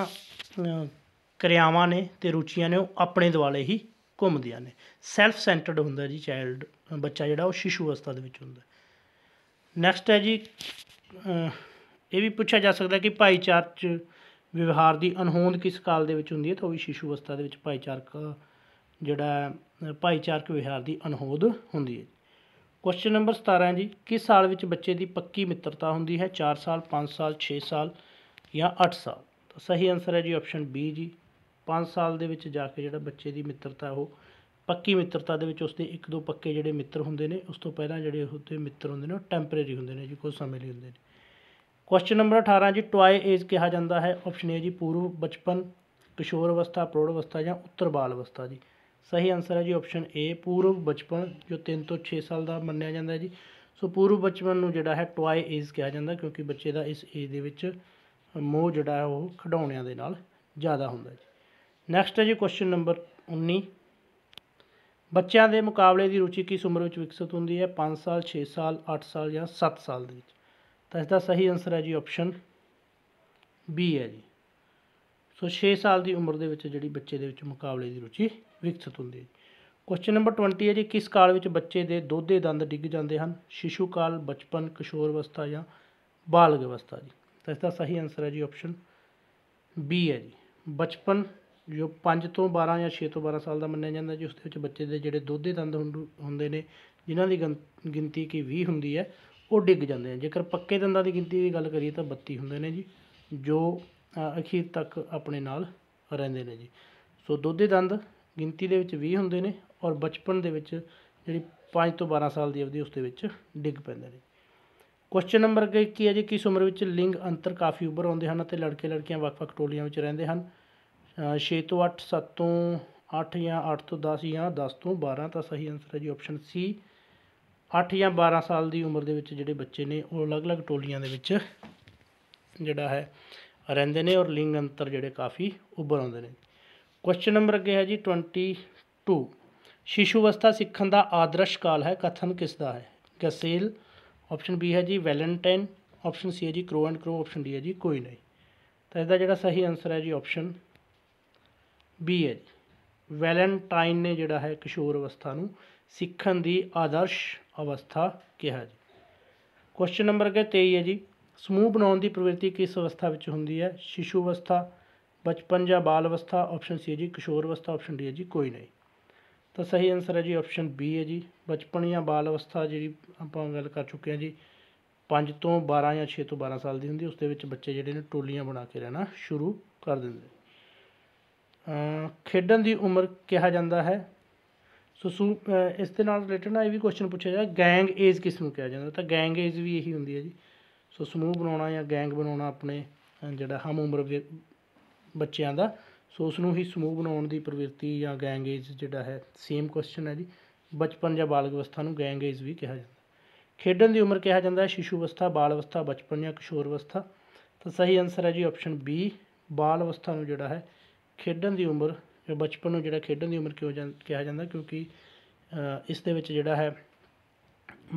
ਕਿਰਿਆਵਾਂ ਨੇ ਤੇ ਰੁਚੀਆਂ ਨੇ ਉਹ ਆਪਣੇ ਦੁਆਲੇ ਹੀ ਘੁੰਮਦੀਆਂ ਨੇ ਸੈਲਫ ਸੈਂਟਰਡ ਹੁੰਦਾ ਜੀ ਚਾਈਲਡ ਬੱਚਾ ਜਿਹੜਾ ਉਹ ਸ਼ਿਸ਼ੂ ਅਵਸਥਾ ਦੇ ਵਿੱਚ ਹੁੰਦਾ ਨੈਕਸਟ ਹੈ ਜੀ ਇਹ ਵੀ ਪੁੱਛਿਆ ਜਾ ਸਕਦਾ ਕਿ ਭਾਈਚਾਰਕ ਵਿਵਹਾਰ ਦੀ ਅਨਹੋਂਦ ਕਿਸ ਕਾਲ ਦੇ ਵਿੱਚ ਹੁੰਦੀ ਹੈ ਤਾਂ ਉਹ ਵੀ ਸ਼ਿਸ਼ੂ ਅਵਸਥਾ ਦੇ ਵਿੱਚ ਭਾਈਚਾਰਕ ਜਿਹੜਾ ਭਾਈਚਾਰਕ ਵਿਵਹਾਰ ਦੀ ਅਨਹੋਂਦ ਹੁੰਦੀ ਹੈ ਕੁਐਸਚਨ ਨੰਬਰ 17 ਜੀ ਕਿਸ ਸਾਲ ਵਿੱਚ ਬੱਚੇ ਦੀ ਪੱਕੀ ਮਿੱਤਰਤਾ ਹੁੰਦੀ ਹੈ 4 ਸਾਲ 5 ਸਾਲ 6 ਸਾਲ ਜਾਂ 8 ਸਾਲ ਤਾਂ ਸਹੀ ਆਨਸਰ ਹੈ ਜੀ ਆਪਸ਼ਨ ਬੀ ਜੀ 5 ਸਾਲ ਦੇ ਵਿੱਚ ਜਾ ਕੇ ਜਿਹੜਾ ਬੱਚੇ ਦੀ ਮਿੱਤਰਤਾ ਉਹ ਪੱਕੀ ਮਿੱਤਰਤਾ ਦੇ ਵਿੱਚ ਉਸਦੇ ਇੱਕ ਦੋ ਪੱਕੇ ਜਿਹੜੇ ਮਿੱਤਰ ਹੁੰਦੇ ਨੇ ਉਸ ਤੋਂ ਪਹਿਲਾਂ ਜਿਹੜੇ ਉਹਦੇ ਮਿੱਤਰ ਹੁੰਦੇ ਨੇ ਉਹ ਟੈਂਪਰੇਰੀ ਹੁੰਦੇ ਨੇ ਜੀ ਕੁਝ ਸਮੇਂ ਲਈ ਹੁੰਦੇ ਨੇ ਕੁਐਸਚਨ ਨੰਬਰ 18 ਜੀ ਟਵਾਈ ਏਜ ਕਿਹਾ ਜਾਂਦਾ ਹੈ ਆਪਸ਼ਨ ਏ ਜੀ ਪੂਰਵ ਬਚਪਨ ਕਿਸ਼ੋਰ ਅਵਸਥਾ ਪ੍ਰੌੜ ਅਵਸਥਾ ਜਾਂ ਉੱਤਰ ਬਾਲ ਅਵਸਥਾ ਜੀ ਸਹੀ ਆਨਸਰ ਹੈ ਜੀ ਆਪਸ਼ਨ ਏ ਪੂਰਵ ਬਚਪਨ ਜੋ 3 ਤੋਂ 6 ਸਾਲ ਦਾ ਮੰਨਿਆ ਜਾਂਦਾ ਹੈ ਜੀ ਸੋ ਪੂਰਵ ਬਚਪਨ ਨੂੰ ਜਿਹੜਾ ਹੈ ਟਵਾਈ ਏਜ ਕਿਹਾ ਜਾਂਦਾ ਕਿਉਂਕਿ ਬੱਚੇ ਦਾ ਇਸ ਏਜ ਦੇ ਵਿੱਚ ਮੋਹ ਜਿਹੜਾ ਹੈ ਉਹ ਖਡਾਉਣਿਆਂ ਦੇ ਨਾਲ ਜ਼ਿਆਦਾ ਹੁੰਦਾ ਜੀ ਨੈਕਸਟ ਹੈ ਜੀ ਕੁਐਸਚਨ ਨੰਬਰ 19 ਬੱਚਿਆਂ ਦੇ ਮੁਕਾਬਲੇ ਦੀ ਰੁਚੀ ਕਿਸ ਉਮਰ ਵਿੱਚ ਵਿਕਸਿਤ ਹੁੰਦੀ ਹੈ 5 ਸਾਲ 6 ਸਾਲ 8 ਸਾਲ ਜਾਂ 7 ਸਾਲ ਦੇ ਵਿੱਚ ਤਾਂ ਇਸ ਦਾ ਸਹੀ ਆਨਸਰ ਹੈ ਜੀ ਆਪਸ਼ਨ ਬੀ ਹੈ ਜੀ ਸੋ 6 ਸਾਲ ਦੀ ਉਮਰ ਦੇ ਵਿੱਚ ਜਿਹੜੀ ਬੱਚੇ ਦੇ ਵਿੱਚ ਮੁਕਾਬਲੇ ਦੀ ਰੁਚੀ ਵਿਕਸਿਤ ਹੁੰਦੀ ਹੈ ਕੁਐਸਚਨ ਨੰਬਰ 20 ਹੈ ਜੀ ਕਿਸ ਕਾਲ ਵਿੱਚ ਬੱਚੇ ਦੇ ਦੋਧੇ ਦੰਦ ਡਿੱਗ ਜਾਂਦੇ ਹਨ ਸ਼ਿਸ਼ੂ ਕਾਲ ਬਚਪਨ ਕਿਸ਼ੋਰ ਅਵਸਥਾ ਜਾਂ ਬਾਲਗ ਅਵਸਥਾ ਜੀ ਤਾਂ ਇਸ ਦਾ ਸਹੀ ਆਨਸਰ ਹੈ ਜੀ ਆਪਸ਼ਨ ਬੀ ਹੈ ਜੀ ਬਚਪਨ ਜੋ 5 ਤੋਂ 12 ਜਾਂ 6 ਤੋਂ 12 ਸਾਲ ਦਾ ਮੰਨਿਆ ਜਾਂਦਾ ਜੀ ਉਸ ਦੇ ਵਿੱਚ ਬੱਚੇ ਦੇ ਜਿਹੜੇ ਦੋਧੇ ਦੰਦ ਹੁੰਦੇ ਨੇ ਜਿਨ੍ਹਾਂ ਦੀ ਗਿਣਤੀ ਕੀ 20 ਹੁੰਦੀ ਹੈ ਉਹ ਡਿੱਗ ਜਾਂਦੇ ਆ ਜੇਕਰ ਪੱਕੇ ਦੰਦਾਂ ਦੀ ਗਿਣਤੀ ਦੀ ਗੱਲ ਕਰੀਏ ਤਾਂ ਬੱਤੀ ਹੁੰਦੇ ਨੇ ਜੀ ਜੋ ਅਖੀਰ ਤੱਕ ਆਪਣੇ ਨਾਲ ਰਹਿੰਦੇ ਨੇ ਜੀ ਸੋ ਦੋਧੇ ਦੰਦ ਗਿਣਤੀ ਦੇ ਵਿੱਚ 20 ਹੁੰਦੇ ਨੇ ਔਰ ਬਚਪਨ ਦੇ ਵਿੱਚ ਜਿਹੜੀ 5 ਤੋਂ 12 ਸਾਲ ਦੀ ਅਵਧੀ ਉਸ ਦੇ ਵਿੱਚ ਡਿੱਗ ਪੈਂਦੇ ਨੇ ਕੁਐਸਚਨ ਨੰਬਰ ਅੱਗੇ ਕੀ ਹੈ ਜੀ ਕਿਸ ਉਮਰ ਵਿੱਚ ਲਿੰਗ ਅੰਤਰ ਕਾਫੀ ਉੱਭਰ ਆਉਂਦੇ ਹਨ ਅਤੇ ਲੜਕੇ ਲੜਕੀਆਂ ਵੱਖ-ਵੱਖ ਟੋਲੀਆਂ ਵਿੱਚ ਰਹਿੰਦੇ ਹਨ 6 ਤੋਂ 8 7 ਤੋਂ 8 ਜਾਂ 8 ਤੋਂ 10 ਜਾਂ 10 ਤੋਂ 12 ਤਾਂ ਸਹੀ ਆਨਸਰ ਹੈ ਜੀ ਆਪਸ਼ਨ ਸੀ 8 ਜਾਂ 12 ਸਾਲ ਦੀ ਉਮਰ ਦੇ ਵਿੱਚ ਜਿਹੜੇ ਬੱਚੇ ਨੇ ਉਹ ਅਲੱਗ-ਅਲੱਗ ਟੋਲੀਆਂ ਦੇ ਵਿੱਚ ਜਿਹੜਾ ਹੈ ਰਹਿੰਦੇ ਨੇ ਔਰ ਲਿੰਗ ਅੰਤਰ ਜਿਹੜੇ ਕਾਫੀ ਉੱਭਰ ਆਉਂਦੇ ਨੇ ਕੁਐਸਚਨ ਨੰਬਰ ਅੱਗੇ ਹੈ ਜੀ 22 ਸ਼ਿਸ਼ੂ ਅਵਸਥਾ ਸਿੱਖਣ ਦਾ ਆਦਰਸ਼ ਕਾਲ ਹੈ ਕਥਨ ਕਿਸ ਦਾ ਹੈ ਗਸੇਲ ਆਪਸ਼ਨ ਬੀ ਹੈ ਜੀ ਵੈਲੈਂਟਾਈਨ ਆਪਸ਼ਨ ਸੀ ਹੈ ਜੀ ਕਰੋ ਐਂਡ ਕਰੋ ਆਪਸ਼ਨ ਡੀ ਹੈ ਜੀ ਕੋਈ ਨਹੀਂ ਤਾਂ ਇਹਦਾ ਜਿਹੜਾ ਸਹੀ ਆਨਸਰ ਹੈ ਜੀ ਆਪਸ਼ਨ ਬੀ ਹੈ ਵੈਲੈਂਟਾਈਨ ਨੇ ਜਿਹੜਾ ਹੈ ਕਿਸ਼ੋਰ ਅਵਸਥਾ ਨੂੰ ਸਿੱਖਣ ਦੀ ਆਦਰਸ਼ ਅਵਸਥਾ ਕਿਹਾ ਜੀ ਕੁਐਸਚਨ ਨੰਬਰ ਕਿ 23 ਹੈ ਜੀ ਸਮੂਹ ਬਣਾਉਣ ਦੀ ਪ੍ਰਵਿਰਤੀ ਕਿਸ ਅਵਸਥਾ ਵਿੱਚ ਹੁੰਦੀ ਹੈ ਸ਼ਿਸ਼ੂ ਅਵਸਥਾ ਬਚਪਨ ਜਾਂ ਬਾਲ ਅਵਸਥਾ ਆਪਸ਼ਨ ਸੀ ਹੈ ਜੀ ਕਿਸ਼ੋਰ ਅਵਸਥਾ ਆਪਸ਼ਨ ਡੀ ਹੈ ਜੀ ਕੋਈ ਨਹੀਂ ਤਾਂ ਸਹੀ ਆਨਸਰ ਹੈ ਜੀ ਆਪਸ਼ਨ ਬੀ ਹੈ ਜੀ ਬਚਪਨ ਜਾਂ ਬਾਲ ਅਵਸਥਾ ਜਿਹੜੀ ਆਪਾਂ ਗੱਲ ਕਰ ਚੁੱਕੇ ਹਾਂ ਜੀ 5 ਤੋਂ 12 ਜਾਂ 6 ਤੋਂ 12 ਸਾਲ ਦੀ ਹੁੰਦੀ ਉਸ ਦੇ ਵਿੱਚ ਬੱਚੇ ਜਿਹੜੇ ਨੇ ਟੋਲੀਆਂ ਬਣਾ ਕੇ ਰਹਿਣਾ ਸ਼ੁਰੂ ਕਰ ਦਿੰਦੇ ਖੇਡਣ ਦੀ ਉਮਰ ਕਿਹਾ ਜਾਂਦਾ ਹੈ ਸੋ ਸੂ eh, ਇਸ ਦੇ ਨਾਲ ਰਿਲੇਟਡ ਨਾ ਇਹ ਵੀ ਕੁਐਸਚਨ ਪੁੱਛਿਆ ਜਾ ਗੈਂਗ ਏਜ ਕਿਸ ਨੂੰ ਕਿਹਾ ਜਾਂਦਾ ਤਾਂ ਗੈਂਗ ਏਜ ਵੀ ਇਹੀ ਹੁੰਦੀ ਹੈ ਜੀ ਸੋ ਸਮੂਹ ਬਣਾਉਣਾ ਜਾਂ ਗੈਂਗ ਬਣਾਉਣਾ ਆਪਣੇ ਜਿਹੜਾ ਹਮ ਉਮਰ ਬੱਚਿਆਂ ਦਾ ਸੋ ਉਸ ਨੂੰ ਹੀ ਸਮੂਹ ਬਣਾਉਣ ਦੀ ਪ੍ਰਵਿਰਤੀ ਜਾਂ ਗੈਂਗ ਏਜ ਜਿਹੜਾ ਹੈ ਸੇਮ ਕੁਐਸਚਨ ਹੈ ਜੀ ਬਚਪਨ ਜਾਂ ਬਾਲਗ ਅਵਸਥਾ ਨੂੰ ਗੈਂਗ ਏਜ ਵੀ ਕਿਹਾ ਜਾਂਦਾ ਖੇਡਣ ਦੀ ਉਮਰ ਕਿਹਾ ਜਾਂਦਾ ਹੈ ਸ਼ਿਸ਼ੂ ਅਵਸਥਾ ਬਾਲ ਅਵਸਥਾ ਬਚਪਨ ਜਾਂ ਕਿਸ਼ੋਰ ਅਵਸਥਾ ਤਾਂ ਸਹੀ ਆਨਸਰ ਹੈ ਜੀ ਆਪਸ਼ਨ ਬੀ ਬਾਲ ਅਵਸਥਾ ਨੂੰ ਜਿਹੜਾ ਹੈ ਖੇਡਣ ਦੀ ਉਮਰ ਬਚਪਨ ਨੂੰ ਜਿਹੜਾ ਖੇਡਣ ਦੀ ਉਮਰ ਕਿਹਾ ਜਾਂ ਕਿਹਾ ਜਾਂਦਾ ਕਿਉਂਕਿ ਇਸ ਦੇ ਵਿੱਚ ਜਿਹੜਾ ਹੈ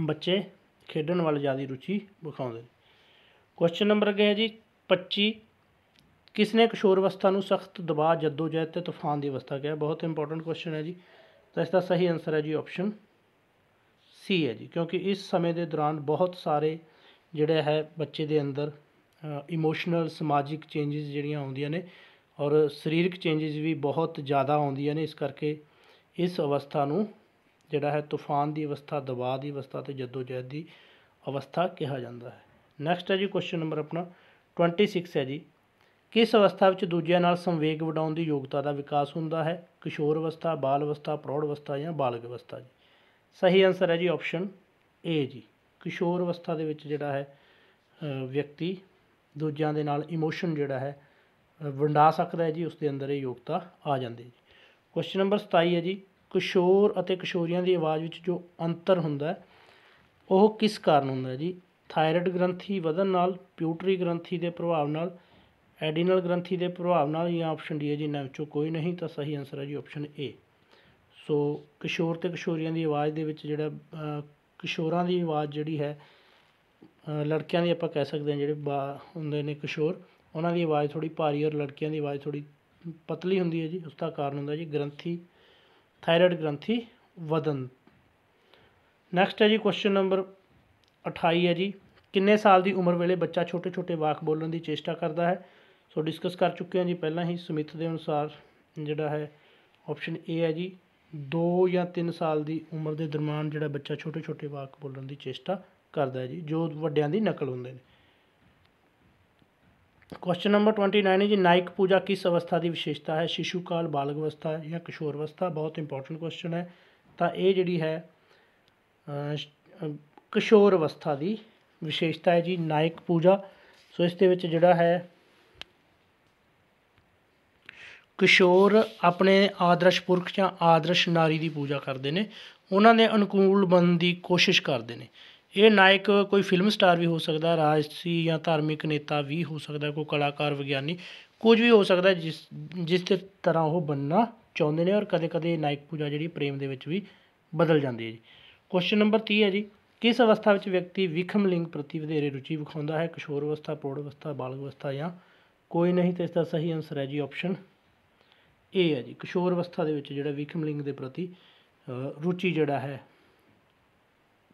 ਬੱਚੇ ਖੇਡਣ ਵੱਲ ਜ਼ਿਆਦਾ ਰੁਚੀ ਵਿਖਾਉਂਦੇ ਕੁਐਸਚਨ ਨੰਬਰ ਅੱਗੇ ਹੈ ਜੀ 25 ਕਿਸਨੇ ਕਿਸ਼ੋਰ ਅਵਸਥਾ ਨੂੰ ਸਖਤ ਦਬਾਅ ਜਦੋਜਹਿਦ ਤੇ ਤੂਫਾਨ ਦੀ ਅਵਸਥਾ ਕਿਹਾ ਬਹੁਤ ਇੰਪੋਰਟੈਂਟ ਕੁਐਸਚਨ ਹੈ ਜੀ ਤਾਂ ਇਸ ਦਾ ਸਹੀ ਆਨਸਰ ਹੈ ਜੀ ਆਪਸ਼ਨ ਸੀ ਹੈ ਜੀ ਕਿਉਂਕਿ ਇਸ ਸਮੇਂ ਦੇ ਦੌਰਾਨ ਬਹੁਤ ਸਾਰੇ ਜਿਹੜਾ ਹੈ ਬੱਚੇ ਦੇ ਅੰਦਰ ਇਮੋਸ਼ਨਲ ਸਮਾਜਿਕ ਚੇਂਜਸ ਜਿਹੜੀਆਂ ਆਉਂਦੀਆਂ ਨੇ ਔਰ ਸਰੀਰਕ ਚੇਂਜਸ ਵੀ ਬਹੁਤ ਜ਼ਿਆਦਾ ਆਉਂਦੀਆਂ ਨੇ ਇਸ ਕਰਕੇ ਇਸ ਅਵਸਥਾ ਨੂੰ ਜਿਹੜਾ ਹੈ ਤੂਫਾਨ ਦੀ ਅਵਸਥਾ ਦਬਾਅ ਦੀ ਅਵਸਥਾ ਤੇ ਜਦੋਜਹਿਦ ਦੀ ਅਵਸਥਾ ਕਿਹਾ ਜਾਂਦਾ ਹੈ ਨੈਕਸਟ ਹੈ ਜੀ ਕੁਐਸਚਨ ਨੰਬਰ ਆਪਣਾ 26 ਹੈ ਜੀ ਕਿਸ ਅਵਸਥਾ ਵਿੱਚ ਦੂਜਿਆਂ ਨਾਲ ਸੰਵੇਗ ਵਡਾਉਣ ਦੀ ਯੋਗਤਾ ਦਾ ਵਿਕਾਸ ਹੁੰਦਾ ਹੈ ਕਿਸ਼ੋਰ ਅਵਸਥਾ ਬਾਲ ਅਵਸਥਾ ਪ੍ਰੌੜ ਅਵਸਥਾ ਜਾਂ ਬਾਲਗ ਅਵਸਥਾ ਜੀ ਸਹੀ ਆਨਸਰ ਹੈ ਜੀ ਆਪਸ਼ਨ ਏ ਜੀ ਕਿਸ਼ੋਰ ਅਵਸਥਾ ਦੇ ਵਿੱਚ ਜਿਹੜਾ ਹੈ ਵਿਅਕਤੀ ਦੂਜਿਆਂ ਦੇ ਨਾਲ ਇਮੋਸ਼ਨ ਜਿਹੜਾ ਹੈ ਵੰਡਾ ਸਕਦਾ ਹੈ ਜੀ ਉਸ ਦੇ ਅੰਦਰ ਇਹ ਯੋਗਤਾ ਆ ਜਾਂਦੀ ਹੈ ਕੁਐਸਚਨ ਨੰਬਰ 27 ਹੈ ਜੀ ਕਿਸ਼ੋਰ ਅਤੇ ਕਿਸ਼ੋਰੀਆਂ ਦੀ ਆਵਾਜ਼ ਵਿੱਚ ਜੋ ਅੰਤਰ ਹੁੰਦਾ ਉਹ ਕਿਸ ਕਾਰਨ ਹੁੰਦਾ ਜੀ ਥਾਇਰਾਇਡ ਗ੍ਰੰਥੀ ਵਧਣ ਨਾਲ ਪਿਊਟਰੀ ਗ੍ਰੰਥੀ ਦੇ ਪ੍ਰਭਾਵ ਨਾਲ ਐਡੀਨਲ ਗ੍ਰੰਥੀ ਦੇ ਪ੍ਰਭਾਵ ਨਾਲ ਜਾਂ ਆਪਸ਼ਨ ਡੀ ਹੈ ਜੀ ਇਹਨਾਂ ਵਿੱਚੋਂ ਕੋਈ ਨਹੀਂ ਤਾਂ ਸਹੀ ਆਨਸਰ ਹੈ ਜੀ ਆਪਸ਼ਨ ਏ ਸੋ ਕਿਸ਼ੋਰ ਤੇ ਕਿਸ਼ੋਰੀਆਂ ਦੀ ਆਵਾਜ਼ ਦੇ ਵਿੱਚ ਜਿਹੜਾ ਕਿਸ਼ੋਰਾਂ ਦੀ ਆਵਾਜ਼ ਜਿਹੜੀ ਹੈ ਲੜਕਿਆਂ ਦੀ ਆਪਾਂ ਕਹਿ ਸਕਦੇ ਹਾਂ ਜਿਹੜੇ ਹੁੰਦੇ ਨੇ ਕਿਸ਼ੋਰ ਉਹਨਾਂ ਦੀ ਆਵਾਜ਼ ਥੋੜੀ ਭਾਰੀ ਔਰ ਲੜਕੀਆਂ ਦੀ ਆਵਾਜ਼ ਥੋੜੀ ਪਤਲੀ ਹੁੰਦੀ ਹੈ ਜੀ ਉਸ ਦਾ ਕਾਰਨ ਹੁੰਦਾ ਜੀ ਗ੍ਰੰਥੀ ਥਾਇਰਾਇਡ ਗ੍ਰੰਥੀ ਵਧਨ ਨੈਕਸਟ ਹੈ ਜੀ ਕੁਐਸਚਨ ਨੰਬਰ 28 ਹੈ ਜੀ ਕਿੰਨੇ ਸਾਲ ਦੀ ਉਮਰ ਵੇਲੇ ਬੱਚਾ ਛੋਟੇ-ਛੋਟੇ ਵਾਕ ਬੋਲਣ ਦੀ ਚੇਸ਼ਟਾ ਕਰਦਾ ਹੈ ਸੋ ਡਿਸਕਸ ਕਰ ਚੁੱਕੇ ਹਾਂ ਜੀ ਪਹਿਲਾਂ ਹੀ ਸਮਿਥ ਦੇ ਅਨੁਸਾਰ ਜਿਹੜਾ ਹੈ ਆਪਸ਼ਨ A ਹੈ ਜੀ 2 ਜਾਂ 3 ਸਾਲ ਦੀ ਉਮਰ ਦੇ ਦਰਮਿਆਨ ਜਿਹੜਾ ਬੱਚਾ ਛੋਟੇ-ਛੋਟੇ ਵਾਕ ਬੋਲਣ ਦੀ ਚੇਸ਼ਟਾ ਕਰਦਾ ਹੈ ਜੀ ਜੋ ਵੱਡਿਆਂ ਦੀ ਨਕਲ ਹੁੰਦੇ ਨੇ ਕੁਐਸਚਨ ਨੰਬਰ 29 ਜੀ ਨਾਇਕ ਪੂਜਾ ਕਿਸ ਅਵਸਥਾ ਦੀ ਵਿਸ਼ੇਸ਼ਤਾ ਹੈ ਸ਼ਿਸ਼ੂ ਕਾਲ ਬਾਲਗ ਅਵਸਥਾ ਜਾਂ ਕਿਸ਼ੋਰ ਅਵਸਥਾ ਬਹੁਤ ਇੰਪੋਰਟੈਂਟ ਕੁਐਸਚਨ ਹੈ ਤਾਂ ਇਹ ਜਿਹੜੀ ਹੈ ਕਿਸ਼ੋਰ ਅਵਸਥਾ ਦੀ ਵਿਸ਼ੇਸ਼ਤਾ ਹੈ ਜੀ ਨਾਇਕ ਪੂਜਾ ਸੋ ਇਸ ਦੇ ਵਿੱਚ ਜਿਹੜਾ ਹੈ ਕਿਸ਼ੋਰ ਆਪਣੇ ਆਦਰਸ਼ ਪੁਰਖ ਜਾਂ ਆਦਰਸ਼ ਨਾਰੀ ਦੀ ਪੂਜਾ ਕਰਦੇ ਨੇ ਉਹਨਾਂ ਦੇ ਅਨੁਕੂਲ ਬਣਨ ਦੀ ਕੋਸ਼ਿਸ਼ ਕਰਦੇ ਨੇ ਇਹ ਨਾਇਕ ਕੋਈ ਫਿਲਮ ਸਟਾਰ ਵੀ ਹੋ ਸਕਦਾ ਰਾਜਸੀ ਜਾਂ ਧਾਰਮਿਕ ਨੇਤਾ ਵੀ ਹੋ ਸਕਦਾ ਕੋਈ ਕਲਾਕਾਰ ਵਿਗਿਆਨੀ ਕੁਝ ਵੀ ਹੋ ਸਕਦਾ ਜਿਸ ਜਿਸ ਤਰ੍ਹਾਂ ਉਹ ਬੰਨਣਾ ਚਾਹੁੰਦੇ ਨੇ ਔਰ ਕਦੇ-ਕਦੇ ਨਾਇਕ ਪੂਜਾ ਜਿਹੜੀ ਪ੍ਰੇਮ ਦੇ ਵਿੱਚ ਵੀ ਬਦਲ ਜਾਂਦੀ ਹੈ ਜੀ ਕੁਐਸਚਨ ਨੰਬਰ 30 ਹੈ ਜੀ ਕਿਸ ਅਵਸਥਾ ਵਿੱਚ ਵਿਅਕਤੀ ਵਿਖਮ ਲਿੰਗ ਪ੍ਰਤੀ ਵਧੇਰੇ ਰੁਚੀ ਵਿਖਾਉਂਦਾ ਹੈ ਕਿਸ਼ੋਰ ਅਵਸਥਾ ਪ੍ਰੌੜ ਅਵਸਥਾ ਬਾਲਗ ਅਵਸਥਾ ਜਾਂ ਕੋਈ ਨਹੀਂ ਤੇ ਇਸ ਦਾ ਸਹੀ ਆਨਸਰ ਹੈ ਜੀ ਆਪਸ਼ਨ ਏ ਹੈ ਜੀ ਕਿਸ਼ੋਰ ਅਵਸਥਾ ਦੇ ਵਿੱਚ ਜਿਹੜਾ ਵਿਖਮ ਲਿੰਗ ਦੇ ਪ੍ਰਤੀ ਰੁਚੀ ਜਿਹੜਾ ਹੈ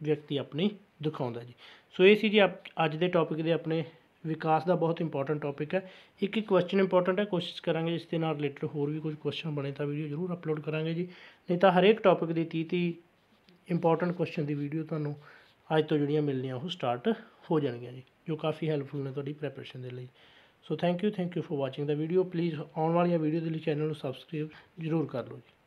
ਵਿਅਕਤੀ ਆਪਣੀ ਦਿਖਾਉਂਦਾ ਜੀ ਸੋ ਇਹ ਸੀ ਜੀ ਅੱਜ ਦੇ ਟੌਪਿਕ ਦੇ ਆਪਣੇ ਵਿਕਾਸ ਦਾ ਬਹੁਤ ਇੰਪੋਰਟੈਂਟ ਟੌਪਿਕ ਹੈ ਇੱਕ ਇੱਕ ਕੁਐਸਚਨ ਇੰਪੋਰਟੈਂਟ ਹੈ ਕੋਸ਼ਿਸ਼ ਕਰਾਂਗੇ ਇਸ ਦੇ ਨਾਲ ਰਿਲੇਟਡ ਹੋਰ ਵੀ ਕੁਝ ਕੁਐਸਚਨ ਬਣੇ ਤਾਂ ਵੀਡੀਓ ਜ਼ਰੂਰ ਅਪਲੋਡ ਕਰਾਂਗੇ ਜੀ ਨਹੀਂ ਤਾਂ ਹਰੇਕ ਟੌਪਿਕ ਦੀ 30 30 ਇੰਪੋਰਟੈਂਟ ਕੁਐਸਚਨ ਦੀ ਵੀਡੀਓ ਤੁਹਾਨੂੰ ਅੱਜ ਤੋਂ ਜਿਹੜੀਆਂ ਮਿਲਣੀਆਂ ਉਹ ਸਟਾਰਟ ਹੋ ਜਾਣਗੀਆਂ ਜੀ ਜੋ ਕਾਫੀ ਹੈਲਪਫੁਲ ਨੇ ਤੁਹਾਡੀ ਪ੍ਰੈਪਰੇਸ਼ਨ ਦੇ ਲਈ so thank you thank you for watching ਦਾ ਵੀਡੀਓ ਪਲੀਜ਼ ਆਉਣ ਵਾਲੀਆਂ ਵੀਡੀਓ ਦੇ ਲਈ ਚੈਨਲ ਨੂੰ ਸਬਸਕ੍ਰਾਈਬ ਜ਼ਰੂਰ ਕਰ ਲਓ ਜੀ